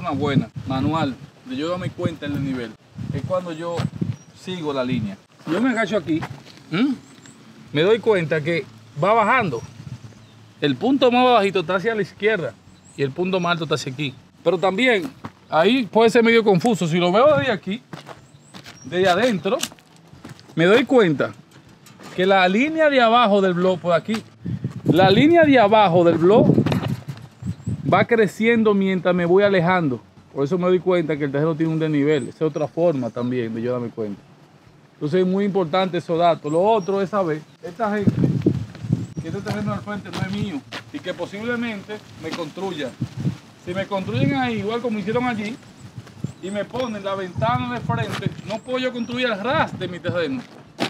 forma buena, manual, de yo darme cuenta en el nivel, es cuando yo sigo la línea. yo me agacho aquí, me doy cuenta que va bajando. El punto más bajito está hacia la izquierda y el punto más alto está hacia aquí. Pero también ahí puede ser medio confuso. Si lo veo desde aquí, desde adentro, me doy cuenta que la línea de abajo del blog, por aquí, la línea de abajo del blog va creciendo mientras me voy alejando. Por eso me doy cuenta que el terreno tiene un desnivel. Esa es otra forma también de yo darme cuenta. Entonces es muy importante esos datos. Lo otro es saber, esta gente, que este terreno al frente no es mío y que posiblemente me construya. Si me construyen ahí, igual como hicieron allí, y me ponen la ventana de frente, no puedo yo construir el ras de mi terreno,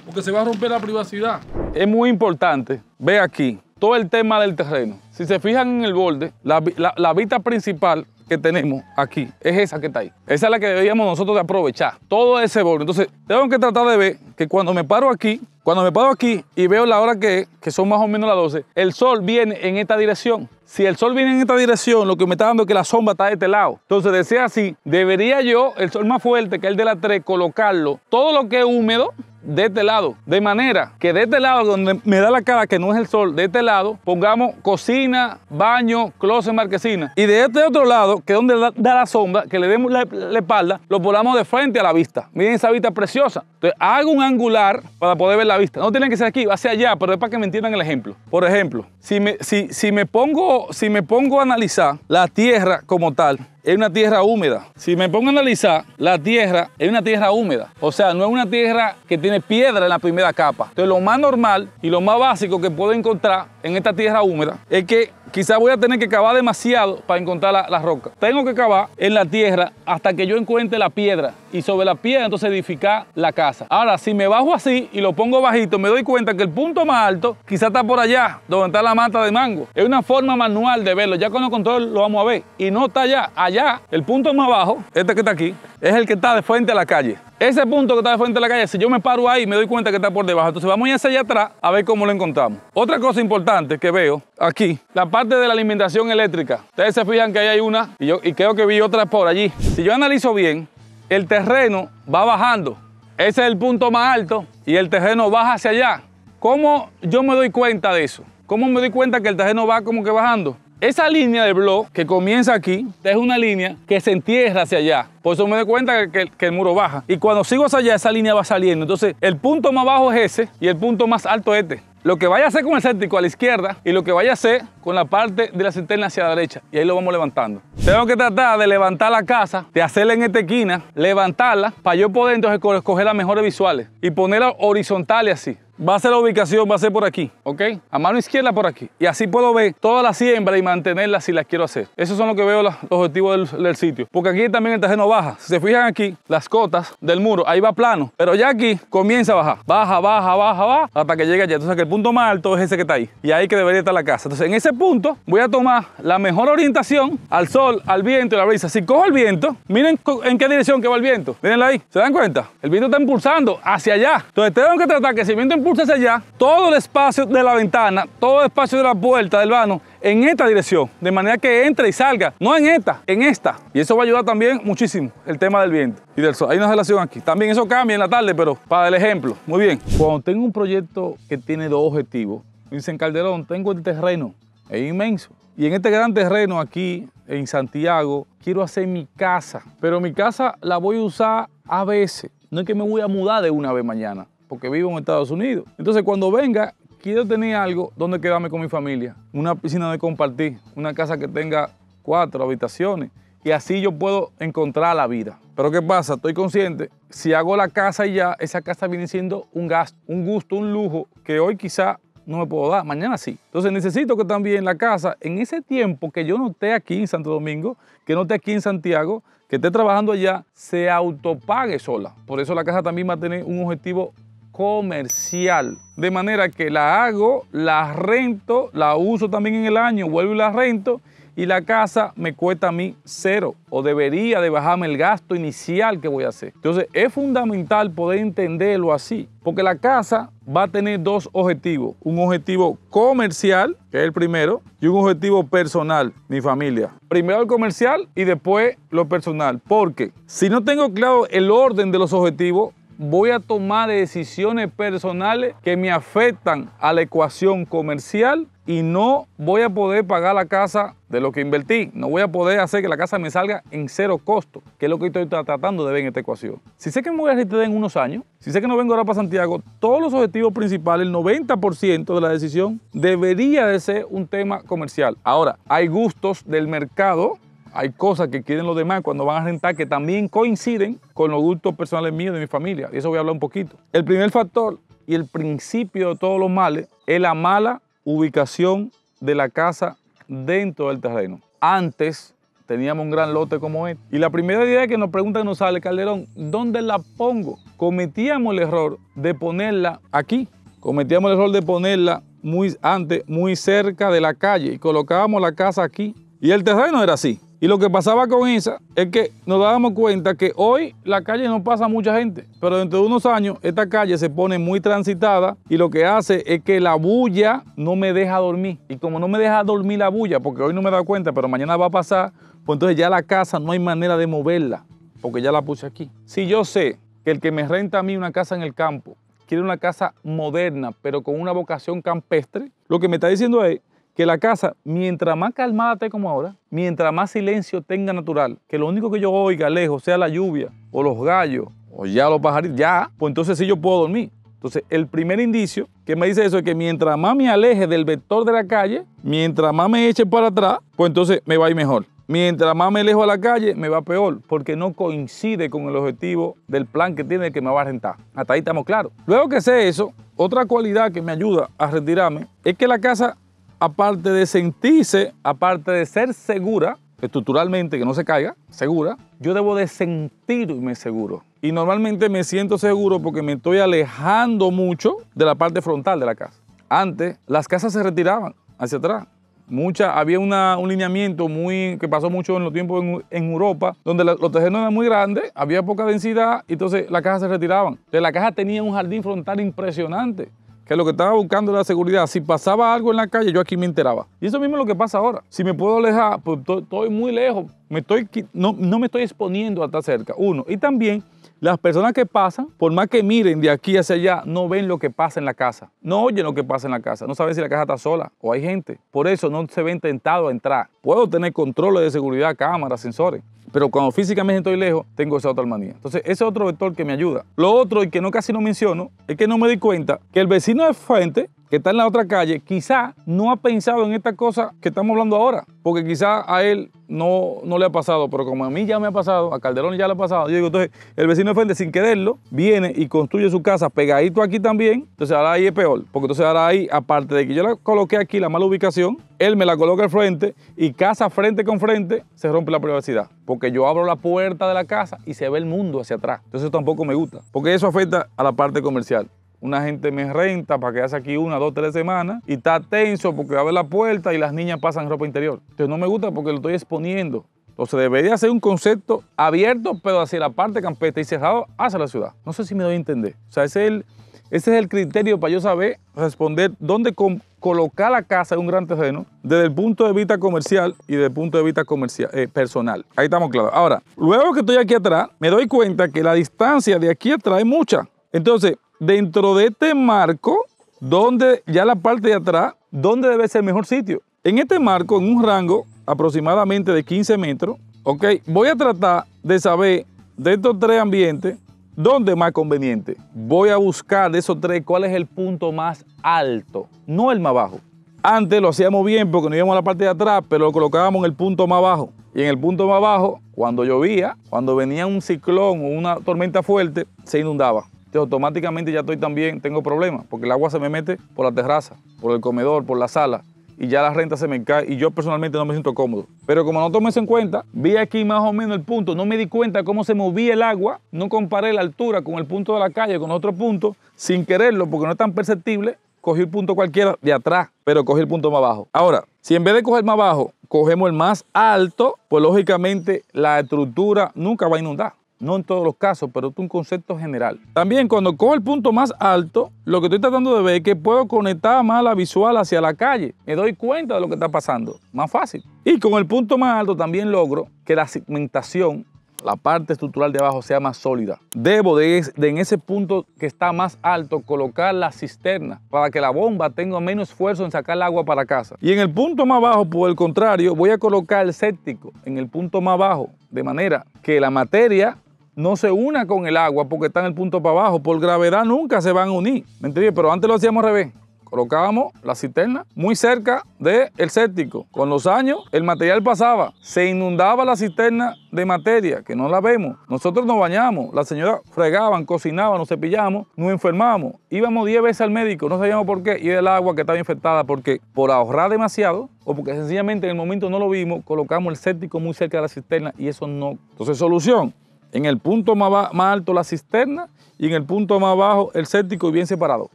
porque se va a romper la privacidad. Es muy importante, ve aquí, todo el tema del terreno. Si se fijan en el borde, la, vista principal que tenemos aquí es esa que está ahí. Esa es la que deberíamos nosotros de aprovechar, todo ese borde. Entonces, tengo que tratar de ver que cuando me paro aquí, cuando me paro aquí y veo la hora que es, que son más o menos las 12, el sol viene en esta dirección. Si el sol viene en esta dirección, lo que me está dando es que la sombra está de este lado. Entonces, decía así, debería yo, el sol más fuerte, que el de la 3, colocarlo todo lo que es húmedo de este lado. De manera que de este lado, donde me da la cara que no es el sol, de este lado, pongamos cocina, baño, closet, marquesina. Y de este otro lado, que es donde da la sombra, que le demos la, espalda, lo volamos de frente a la vista. Miren esa vista preciosa. Entonces, hago un angular para poder ver la vista. No tiene que ser aquí, va hacia allá, pero es para que me entiendan el ejemplo. Por ejemplo, si me, si me pongo si me pongo a analizar la tierra como tal, es una tierra húmeda. Si me pongo a analizar, la tierra es una tierra húmeda. O sea, no es una tierra que tiene piedra en la primera capa. Entonces, lo más normal y lo más básico que puedo encontrar en esta tierra húmeda es que quizás voy a tener que cavar demasiado para encontrar la, roca. Tengo que cavar en la tierra hasta que yo encuentre la piedra y sobre la piedra entonces edificar la casa. Ahora, si me bajo así y lo pongo bajito, me doy cuenta que el punto más alto quizás está por allá, donde está la mata de mango. Es una forma manual de verlo. Ya con el control lo vamos a ver. Y no está allá. allá el punto más bajo, este que está aquí, es el que está de frente a la calle. Ese punto que está de frente a la calle, si yo me paro ahí, me doy cuenta que está por debajo. Entonces vamos a hacia allá atrás a ver cómo lo encontramos. Otra cosa importante que veo aquí, la parte de la alimentación eléctrica. Ustedes se fijan que ahí hay una y, yo, y creo que vi otra por allí. Si yo analizo bien, el terreno va bajando. Ese es el punto más alto y el terreno baja hacia allá. ¿Cómo yo me doy cuenta de eso? ¿Cómo me doy cuenta que el terreno va como que bajando? Esa línea de blog que comienza aquí es una línea que se entierra hacia allá. Por eso me doy cuenta que, el muro baja. Y cuando sigo hacia allá, esa línea va saliendo. Entonces, el punto más bajo es ese y el punto más alto es este. Lo que vaya a hacer con el céntrico a la izquierda y lo que vaya a hacer con la parte de la centena hacia la derecha. Y ahí lo vamos levantando. Tengo que tratar de levantar la casa, de hacerla en esta esquina, levantarla para yo poder entonces escoger las mejores visuales y ponerla y así. Va a ser la ubicación, va a ser por aquí, ¿ok? A mano izquierda por aquí. Y así puedo ver toda la siembra y mantenerla si la quiero hacer. Esos son lo que veo los objetivos del, sitio. Porque aquí también el terreno baja. Si se fijan aquí, las cotas del muro, ahí va plano. Pero ya aquí comienza a bajar. Baja, baja, baja, baja, hasta que llegue allá. Entonces el punto más alto es ese que está ahí. Y ahí que debería estar la casa. Entonces en ese punto voy a tomar la mejor orientación al sol, al viento y la brisa. Si cojo el viento, miren en qué dirección que va el viento. mírenlo ahí. ¿Se dan cuenta? El viento está impulsando hacia allá. Entonces tengo que tratar que si el viento pulsa hacia allá, todo el espacio de la ventana, todo el espacio de la puerta del vano en esta dirección, de manera que entre y salga, no en esta, en esta. Y eso va a ayudar también muchísimo el tema del viento y del sol. Hay una relación aquí. También eso cambia en la tarde, pero para el ejemplo, muy bien. Cuando tengo un proyecto que tiene dos objetivos, dicen Calderón, tengo el terreno, es inmenso. Y en este gran terreno aquí, en Santiago, quiero hacer mi casa, pero mi casa la voy a usar a veces. No es que me voy a mudar de una vez mañana. Que vivo en Estados Unidos. Entonces cuando venga, quiero tener algo donde quedarme con mi familia. Una piscina de compartir, una casa que tenga cuatro habitaciones. Y así yo puedo encontrar la vida. Pero ¿qué pasa? Estoy consciente, si hago la casa y ya, esa casa viene siendo un gasto, un gusto, un lujo que hoy quizá no me puedo dar, mañana sí. Entonces necesito que también la casa, en ese tiempo que yo no esté aquí en Santo Domingo, que no esté aquí en Santiago, que esté trabajando allá, se autopague sola. Por eso la casa también va a tener un objetivo comercial. De manera que la hago, la rento, la uso también en el año, vuelvo y la rento y la casa me cuesta a mí cero o debería de bajarme el gasto inicial que voy a hacer. Entonces es fundamental poder entenderlo así, porque la casa va a tener dos objetivos, un objetivo comercial, que es el primero, y un objetivo personal, mi familia. Primero el comercial y después lo personal, porque si no tengo claro el orden de los objetivos, voy a tomar decisiones personales que me afectan a la ecuación comercial y no voy a poder pagar la casa de lo que invertí. No voy a poder hacer que la casa me salga en cero costo, que es lo que estoy tratando de ver en esta ecuación. Si sé que me voy a retirar en unos años, si sé que no vengo ahora para Santiago, todos los objetivos principales, el 90% de la decisión, debería de ser un tema comercial. Ahora, hay gustos del mercado hay cosas que quieren los demás cuando van a rentar que también coinciden con los gustos personales míos de mi familia. y eso voy a hablar un poquito. El primer factor y el principio de todos los males es la mala ubicación de la casa dentro del terreno. Antes teníamos un gran lote como este. Y la primera idea que nos preguntan nos sale, Calderón, ¿dónde la pongo? Cometíamos el error de ponerla aquí. Cometíamos el error de ponerla muy antes, muy cerca de la calle y colocábamos la casa aquí. Y el terreno era así. Y lo que pasaba con esa es que nos dábamos cuenta que hoy la calle no pasa mucha gente, pero dentro de unos años esta calle se pone muy transitada y lo que hace es que la bulla no me deja dormir. Y como no me deja dormir la bulla, porque hoy no me da cuenta, pero mañana va a pasar, pues entonces ya la casa no hay manera de moverla, porque ya la puse aquí. Si yo sé que el que me renta a mí una casa en el campo quiere una casa moderna, pero con una vocación campestre, lo que me está diciendo es que la casa, mientras más calmada esté como ahora, mientras más silencio tenga natural, que lo único que yo oiga lejos sea la lluvia o los gallos o ya los pajaritos, ya, pues entonces sí yo puedo dormir. Entonces, el primer indicio que me dice eso es que mientras más me aleje del vector de la calle, mientras más me eche para atrás, pues entonces me va a ir mejor. Mientras más me alejo a la calle, me va peor, porque no coincide con el objetivo del plan que tiene que me va a rentar. Hasta ahí estamos claros. Luego que sé eso, otra cualidad que me ayuda a retirarme es que la casa aparte de sentirse, aparte de ser segura, estructuralmente que no se caiga, segura, yo debo de sentirme seguro. Y normalmente me siento seguro porque me estoy alejando mucho de la parte frontal de la casa. Antes las casas se retiraban hacia atrás. Mucha, había un lineamiento muy, que pasó mucho en los tiempos en, Europa, donde los terrenos eran muy grandes, había poca densidad, y entonces las casas se retiraban. Entonces la casa tenía un jardín frontal impresionante que lo que estaba buscando era la seguridad. Si pasaba algo en la calle, yo aquí me enteraba. Y eso mismo es lo que pasa ahora. Si me puedo alejar, pues estoy muy lejos, me estoy, no, no me estoy exponiendo hasta cerca, uno. Y también las personas que pasan, por más que miren de aquí hacia allá, no ven lo que pasa en la casa, no oyen lo que pasa en la casa, no saben si la casa está sola o hay gente. Por eso no se ve intentado a entrar. Puedo tener controles de seguridad, cámaras, sensores, pero cuando físicamente estoy lejos, tengo esa otra manía. Entonces, ese es otro vector que me ayuda. Lo otro, y que no casi no menciono, es que no me di cuenta que el vecino de frente que está en la otra calle, quizá no ha pensado en esta cosa que estamos hablando ahora, porque quizá a él no, no le ha pasado, pero como a mí ya me ha pasado, a Calderón ya le ha pasado, yo digo, entonces el vecino de frente sin quererlo viene y construye su casa pegadito aquí también, entonces ahora ahí es peor, porque entonces ahora ahí, aparte de que yo la coloqué aquí, la mala ubicación, él me la coloca al frente y casa frente con frente se rompe la privacidad, porque yo abro la puerta de la casa y se ve el mundo hacia atrás, entonces tampoco me gusta, porque eso afecta a la parte comercial una gente me renta para que hace aquí una, dos, tres semanas y está tenso porque abre la puerta y las niñas pasan ropa interior. Entonces no me gusta porque lo estoy exponiendo. Entonces debería ser un concepto abierto, pero hacia la parte campestre y cerrado hacia la ciudad. No sé si me doy a entender. O sea, ese es el, criterio para yo saber responder dónde colocar la casa en un gran terreno desde el punto de vista comercial y desde el punto de vista comercial, eh, personal. Ahí estamos claros. Ahora, luego que estoy aquí atrás, me doy cuenta que la distancia de aquí atrás es mucha. Entonces, dentro de este marco, donde ya la parte de atrás, ¿dónde debe ser el mejor sitio? En este marco, en un rango aproximadamente de 15 metros, ok, voy a tratar de saber de estos tres ambientes, ¿dónde es más conveniente? Voy a buscar de esos tres cuál es el punto más alto, no el más bajo. Antes lo hacíamos bien porque no íbamos a la parte de atrás, pero lo colocábamos en el punto más bajo. Y en el punto más bajo, cuando llovía, cuando venía un ciclón o una tormenta fuerte, se inundaba automáticamente ya estoy también, tengo problemas, porque el agua se me mete por la terraza, por el comedor, por la sala, y ya la renta se me cae y yo personalmente no me siento cómodo. Pero como no tomé eso en cuenta, vi aquí más o menos el punto, no me di cuenta cómo se movía el agua, no comparé la altura con el punto de la calle, con otro punto, sin quererlo, porque no es tan perceptible, cogí el punto cualquiera de atrás, pero cogí el punto más bajo. Ahora, si en vez de coger más bajo, cogemos el más alto, pues lógicamente la estructura nunca va a inundar. No en todos los casos, pero es un concepto general. También cuando cojo el punto más alto, lo que estoy tratando de ver es que puedo conectar más la visual hacia la calle. Me doy cuenta de lo que está pasando. Más fácil. Y con el punto más alto también logro que la segmentación la parte estructural de abajo sea más sólida. Debo en ese punto que está más alto colocar la cisterna para que la bomba tenga menos esfuerzo en sacar el agua para casa. Y en el punto más bajo, por el contrario, voy a colocar el séptico en el punto más bajo de manera que la materia no se una con el agua porque está en el punto para abajo. Por gravedad nunca se van a unir. ¿Me entiendes? Pero antes lo hacíamos al revés. Colocábamos la cisterna muy cerca del séptico. Con los años el material pasaba. Se inundaba la cisterna de materia, que no la vemos. Nosotros nos bañamos. La señora fregaban, cocinaban, nos cepillamos, nos enfermamos. Íbamos 10 veces al médico, no sabíamos por qué. Y el agua que estaba infectada porque por ahorrar demasiado o porque sencillamente en el momento no lo vimos, colocamos el séptico muy cerca de la cisterna y eso no. Entonces, solución, en el punto más, alto la cisterna y en el punto más bajo el séptico y bien separado.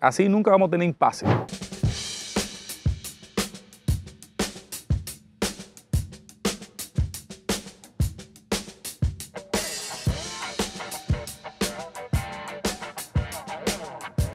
Así nunca vamos a tener impasse.